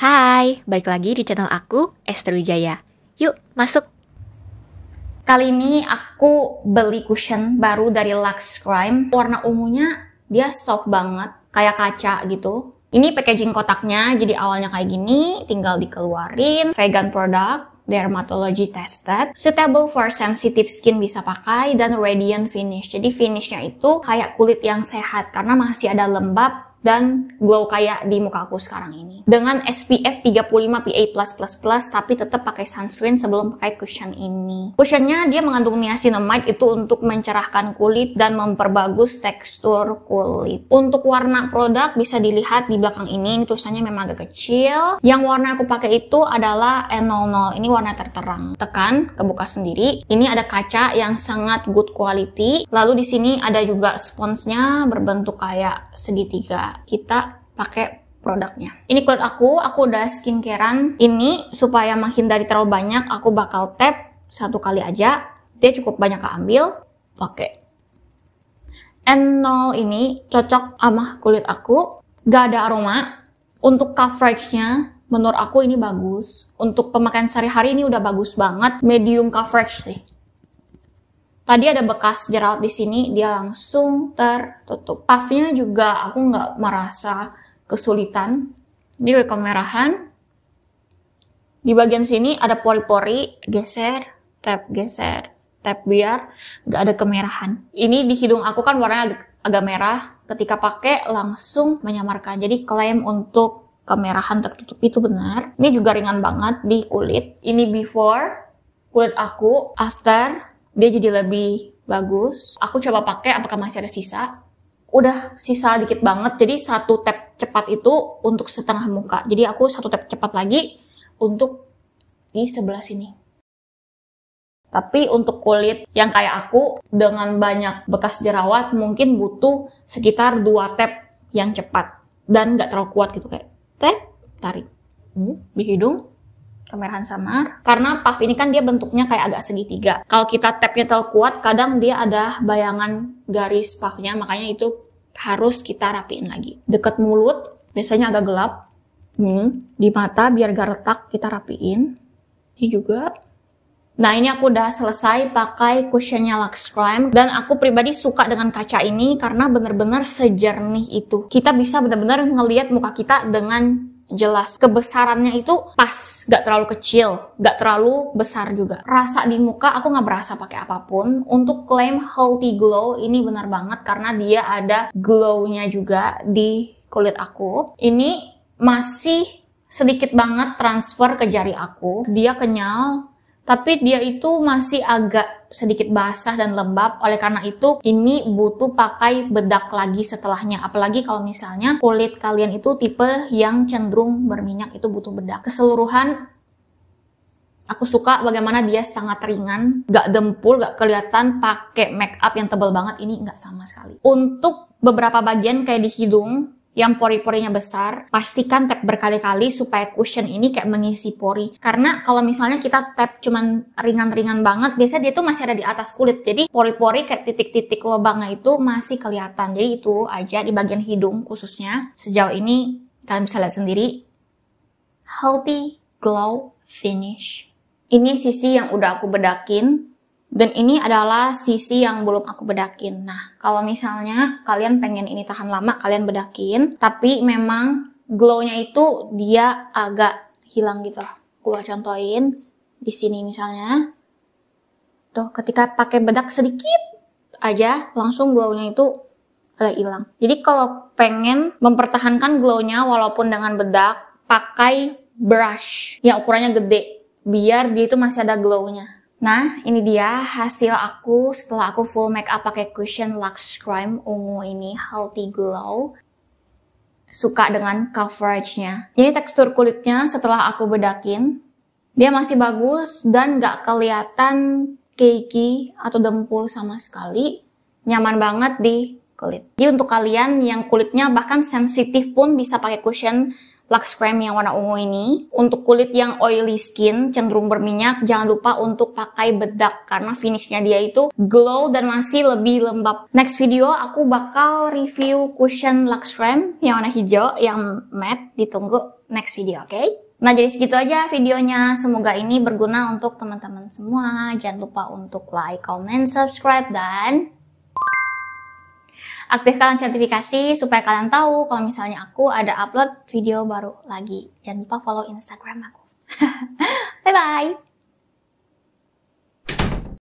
Hai, balik lagi di channel aku, Esther Wijaya. Yuk, masuk! Kali ini aku beli cushion baru dari Lux Crime. Warna ungunya dia soft banget, kayak kaca gitu. Ini packaging kotaknya, jadi awalnya kayak gini, tinggal dikeluarin. Vegan product, dermatology tested, suitable for sensitive skin bisa pakai, dan radiant finish. Jadi finishnya itu kayak kulit yang sehat, karena masih ada lembab dan glow kayak di muka aku sekarang ini. Dengan SPF 35 PA+++, tapi tetap pakai sunscreen sebelum pakai cushion ini. Cushionnya dia mengandung niacinamide itu untuk mencerahkan kulit dan memperbagus tekstur kulit. Untuk warna produk bisa dilihat di belakang ini, ini tulisannya memang agak kecil. Yang warna aku pakai itu adalah N00, ini warna terterang. Tekan, kebuka sendiri. Ini ada kaca yang sangat good quality. Lalu di sini ada juga sponsnya berbentuk kayak segitiga kita pakai produknya. Ini kulit aku, aku udah skincarean ini supaya menghindari terlalu banyak, aku bakal tap satu kali aja. Dia cukup banyak keambil, pakai. N0 ini cocok sama kulit aku, gak ada aroma. Untuk coveragenya, menurut aku ini bagus. Untuk pemakaian sehari-hari ini udah bagus banget, medium coverage sih tadi ada bekas jerawat di sini dia langsung tertutup puffnya juga aku nggak merasa kesulitan ini kemerahan di bagian sini ada pori-pori geser tap geser tap biar nggak ada kemerahan ini di hidung aku kan warnanya agak, agak merah ketika pakai langsung menyamarkan jadi klaim untuk kemerahan tertutup itu benar ini juga ringan banget di kulit ini before kulit aku after dia jadi lebih bagus. Aku coba pakai apakah masih ada sisa. Udah sisa dikit banget. Jadi satu tap cepat itu untuk setengah muka. Jadi aku satu tap cepat lagi untuk di sebelah sini. Tapi untuk kulit yang kayak aku dengan banyak bekas jerawat mungkin butuh sekitar dua tap yang cepat dan nggak terlalu kuat gitu kayak tap tarik hmm, di hidung kemerahan samar karena puff ini kan dia bentuknya kayak agak segitiga kalau kita tapnya terlalu kuat kadang dia ada bayangan garis puffnya makanya itu harus kita rapiin lagi deket mulut biasanya agak gelap hmm. di mata biar gak retak kita rapiin ini juga Nah ini aku udah selesai pakai cushionnya Lux Crime dan aku pribadi suka dengan kaca ini karena bener-bener sejernih itu. Kita bisa bener-bener ngeliat muka kita dengan jelas kebesarannya itu pas gak terlalu kecil gak terlalu besar juga rasa di muka aku gak berasa pakai apapun untuk klaim healthy glow ini benar banget karena dia ada glownya juga di kulit aku ini masih sedikit banget transfer ke jari aku dia kenyal tapi dia itu masih agak sedikit basah dan lembab. Oleh karena itu, ini butuh pakai bedak lagi setelahnya. Apalagi kalau misalnya kulit kalian itu tipe yang cenderung berminyak itu butuh bedak. Keseluruhan Aku suka bagaimana dia sangat ringan, gak dempul, gak kelihatan pakai make up yang tebal banget. Ini gak sama sekali. Untuk beberapa bagian kayak di hidung, yang pori-porinya besar, pastikan tap berkali-kali supaya cushion ini kayak mengisi pori. Karena kalau misalnya kita tap cuman ringan-ringan banget, biasanya dia tuh masih ada di atas kulit. Jadi pori-pori kayak titik-titik lubangnya itu masih kelihatan. Jadi itu aja di bagian hidung khususnya. Sejauh ini kalian bisa lihat sendiri. Healthy Glow Finish. Ini sisi yang udah aku bedakin dan ini adalah sisi yang belum aku bedakin. Nah, kalau misalnya kalian pengen ini tahan lama, kalian bedakin. Tapi memang glow-nya itu dia agak hilang gitu. Aku contohin di sini misalnya. Tuh, ketika pakai bedak sedikit aja, langsung glow-nya itu agak eh, hilang. Jadi kalau pengen mempertahankan glow-nya walaupun dengan bedak, pakai brush yang ukurannya gede. Biar dia itu masih ada glow-nya. Nah, ini dia hasil aku setelah aku full make up pakai cushion Luxe Crime ungu ini Healthy Glow. Suka dengan coveragenya. Jadi tekstur kulitnya setelah aku bedakin, dia masih bagus dan nggak kelihatan cakey atau dempul sama sekali. Nyaman banget di kulit. Jadi untuk kalian yang kulitnya bahkan sensitif pun bisa pakai cushion Lux Cream yang warna ungu ini. Untuk kulit yang oily skin, cenderung berminyak, jangan lupa untuk pakai bedak karena finishnya dia itu glow dan masih lebih lembab. Next video aku bakal review cushion Lux Cream yang warna hijau, yang matte. Ditunggu next video, oke? Okay? Nah, jadi segitu aja videonya. Semoga ini berguna untuk teman-teman semua. Jangan lupa untuk like, comment, subscribe, dan aktifkan sertifikasi supaya kalian tahu kalau misalnya aku ada upload video baru lagi. Jangan lupa follow Instagram aku. Bye-bye!